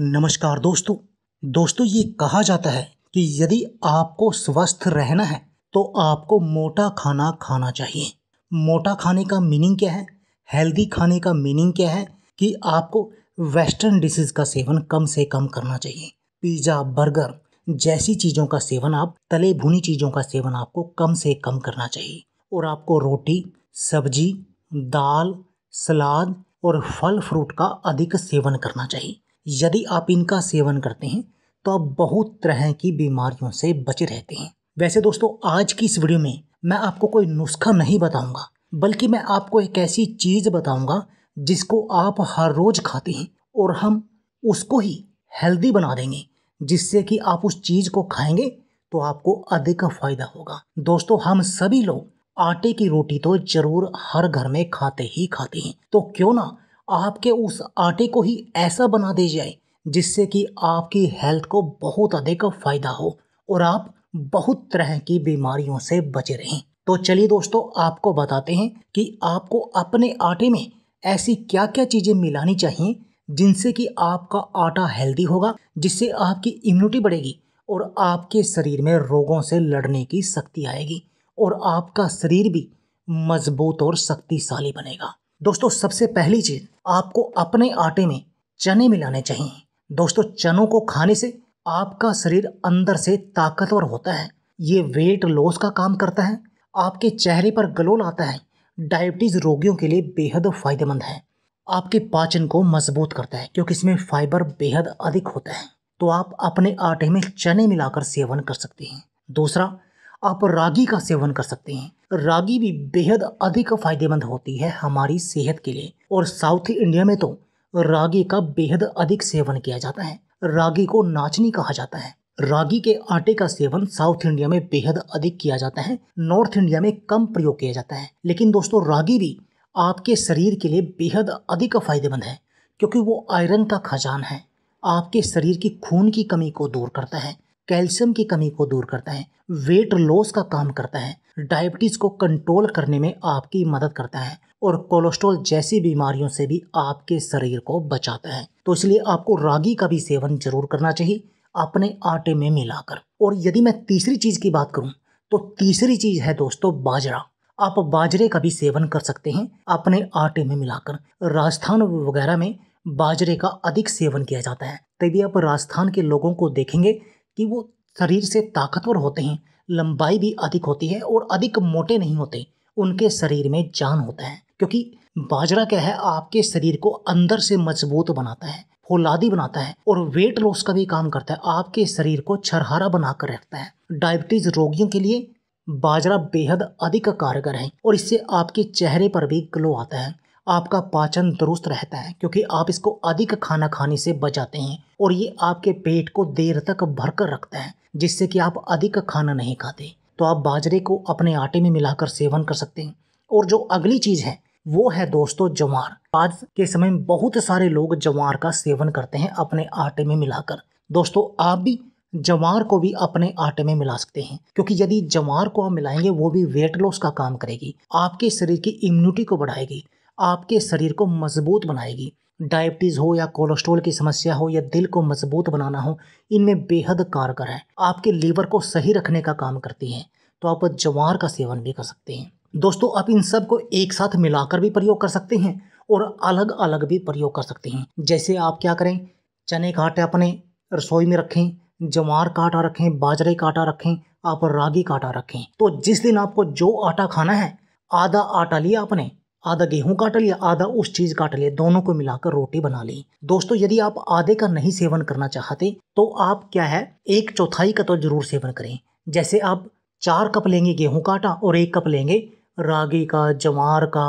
नमस्कार दोस्तों दोस्तों ये कहा जाता है कि यदि आपको स्वस्थ रहना है तो आपको मोटा खाना खाना चाहिए मोटा खाने का मीनिंग क्या है हेल्दी खाने का मीनिंग क्या है कि आपको वेस्टर्न डिशेज का सेवन कम से कम करना चाहिए पिज़्ज़ा बर्गर जैसी चीज़ों का सेवन आप तले भुनी चीज़ों का सेवन आपको कम से कम करना चाहिए और आपको रोटी सब्जी दाल सलाद और फल फ्रूट का अधिक सेवन करना चाहिए यदि आप इनका सेवन करते हैं तो आप बहुत तरह की बीमारियों से बचे रहते हैं वैसे दोस्तों आज की इस वीडियो में मैं आपको कोई नुस्खा नहीं बताऊंगा बल्कि मैं आपको एक ऐसी चीज़ बताऊंगा जिसको आप हर रोज़ खाते हैं और हम उसको ही हेल्दी बना देंगे जिससे कि आप उस चीज़ को खाएंगे तो आपको अधिक फायदा होगा दोस्तों हम सभी लोग आटे की रोटी तो जरूर हर घर में खाते ही खाते हैं तो क्यों ना आपके उस आटे को ही ऐसा बना दी जाए जिससे कि आपकी हेल्थ को बहुत अधिक फ़ायदा हो और आप बहुत तरह की बीमारियों से बचे रहें तो चलिए दोस्तों आपको बताते हैं कि आपको अपने आटे में ऐसी क्या क्या चीज़ें मिलानी चाहिए जिनसे कि आपका आटा हेल्दी होगा जिससे आपकी इम्यूनिटी बढ़ेगी और आपके शरीर में रोगों से लड़ने की शक्ति आएगी और आपका शरीर भी मजबूत और शक्तिशाली बनेगा दोस्तों सबसे पहली चीज़ आपको अपने आटे में चने मिलाने चाहिए दोस्तों चनों को खाने से आपका शरीर अंदर से ताकतवर होता है ये वेट लॉस का काम करता है आपके चेहरे पर ग्लो आता है डायबिटीज़ रोगियों के लिए बेहद फ़ायदेमंद है आपके पाचन को मजबूत करता है क्योंकि इसमें फाइबर बेहद अधिक होता है तो आप अपने आटे में चने मिलाकर सेवन कर सकते हैं दूसरा आप रागी का सेवन कर सकते हैं रागी भी बेहद अधिक फायदेमंद होती है हमारी सेहत के लिए और साउथ इंडिया में तो रागी का बेहद अधिक सेवन किया जाता है रागी को नाचनी कहा जाता है रागी के आटे का सेवन साउथ इंडिया में बेहद अधिक किया जाता है नॉर्थ इंडिया में कम प्रयोग किया जाता है लेकिन दोस्तों रागी भी आपके शरीर के लिए बेहद अधिक फायदेमंद है क्योंकि वो आयरन का खजान है आपके शरीर की खून की कमी को दूर करता है कैल्शियम की कमी को दूर करता है वेट लॉस का काम करता है डायबिटीज को कंट्रोल करने में आपकी मदद करता है और कोलेस्ट्रॉल जैसी बीमारियों से भी आपके शरीर को बचाता है तो इसलिए आपको रागी का भी सेवन जरूर करना चाहिए अपने आटे में मिलाकर और यदि मैं तीसरी चीज की बात करूं तो तीसरी चीज है दोस्तों बाजरा आप बाजरे का भी सेवन कर सकते हैं अपने आटे में मिलाकर राजस्थान वगैरह में बाजरे का अधिक सेवन किया जाता है तभी आप राजस्थान के लोगों को देखेंगे कि वो शरीर से ताकतवर होते हैं लंबाई भी अधिक होती है और अधिक मोटे नहीं होते उनके शरीर में जान होता है क्योंकि बाजरा क्या है आपके शरीर को अंदर से मजबूत बनाता है फौलादी बनाता है और वेट लॉस का भी काम करता है आपके शरीर को छरहारा बनाकर रखता है डायबिटीज रोगियों के लिए बाजरा बेहद अधिक कारगर है और इससे आपके चेहरे पर भी ग्लो आता है आपका पाचन दुरुस्त रहता है क्योंकि आप इसको अधिक खाना खाने से बचाते हैं और ये आपके पेट को देर तक भर कर रखता है जिससे कि आप अधिक खाना नहीं खाते तो आप बाजरे को अपने आटे में मिलाकर सेवन कर सकते हैं और जो अगली चीज़ है वो है दोस्तों जवार आज के समय में बहुत सारे लोग जवार का सेवन करते हैं अपने आटे में मिलाकर दोस्तों आप भी जवार को भी अपने आटे में मिला सकते हैं क्योंकि यदि जवार को आप मिलाएंगे वो भी वेट लॉस का काम करेगी आपके शरीर की इम्यूनिटी को बढ़ाएगी आपके शरीर को मजबूत बनाएगी डायबिटीज़ हो या कोलेस्ट्रॉल की समस्या हो या दिल को मजबूत बनाना हो इनमें बेहद कारगर है आपके लीवर को सही रखने का काम करती हैं तो आप जवार का सेवन भी कर सकते हैं दोस्तों आप इन सब को एक साथ मिलाकर भी प्रयोग कर सकते हैं और अलग अलग भी प्रयोग कर सकते हैं जैसे आप क्या करें चने का आटा अपने रसोई में रखें जवार का आटा रखें बाजरे का आटा रखें आप रागी का आटा रखें तो जिस दिन आपको जो आटा खाना है आधा आटा लिया आपने आधा गेहूं काट लिया आधा उस चीज काट लिया दोनों को मिलाकर रोटी बना ली दोस्तों यदि आप आधे का नहीं सेवन करना चाहते तो आप क्या है एक चौथाई का तो जरूर सेवन करें जैसे आप चार कप लेंगे गेहूं का आटा और एक कप लेंगे रागी का जवार का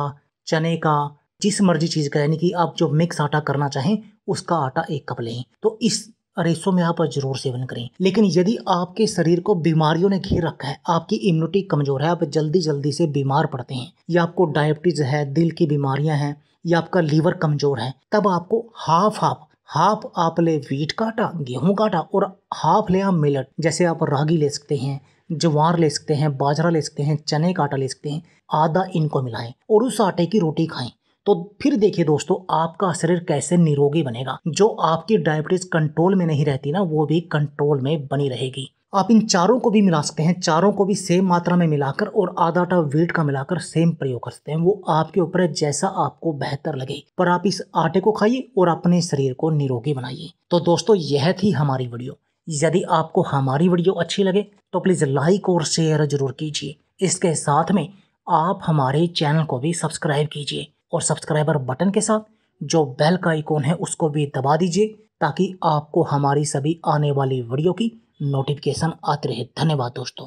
चने का जिस मर्जी चीज़ का यानी कि आप जो मिक्स आटा करना चाहें उसका आटा एक कप लें तो इस रेशो में आप जरूर सेवन करें लेकिन यदि आपके शरीर को बीमारियों ने घेर रखा है आपकी इम्यूनिटी कमजोर है आप जल्दी जल्दी से बीमार पड़ते हैं या आपको डायबिटीज है दिल की बीमारियां हैं या आपका लीवर कमजोर है तब आपको हाफ हाफ हाफ आप ले वीट का आटा गेहूं का आटा और हाफ ले आप मिलट जैसे आप रागी ले सकते हैं ज्वार ले सकते हैं बाजरा ले सकते हैं चने का आटा ले सकते हैं आधा इनको मिलाएं और उस आटे की रोटी खाएं तो फिर देखिए दोस्तों आपका शरीर कैसे निरोगी बनेगा जो आपकी डायबिटीज कंट्रोल में नहीं रहती ना वो भी कंट्रोल में बनी रहेगी आप इन चारों को भी मिला सकते हैं चारों को भी सेम मात्रा में मिलाकर और आधा आटा वीट का मिलाकर सेम प्रयोग कर सकते हैं वो आपके ऊपर है जैसा आपको बेहतर लगे पर आप इस आटे को खाइए और अपने शरीर को निरोगी बनाइए तो दोस्तों यह थी हमारी वीडियो यदि आपको हमारी वीडियो अच्छी लगे तो प्लीज़ लाइक और शेयर जरूर कीजिए इसके साथ में आप हमारे चैनल को भी सब्सक्राइब कीजिए और सब्सक्राइबर बटन के साथ जो बेल का आइकॉन है उसको भी दबा दीजिए ताकि आपको हमारी सभी आने वाली वीडियो की नोटिफिकेशन आती रहे धन्यवाद दोस्तों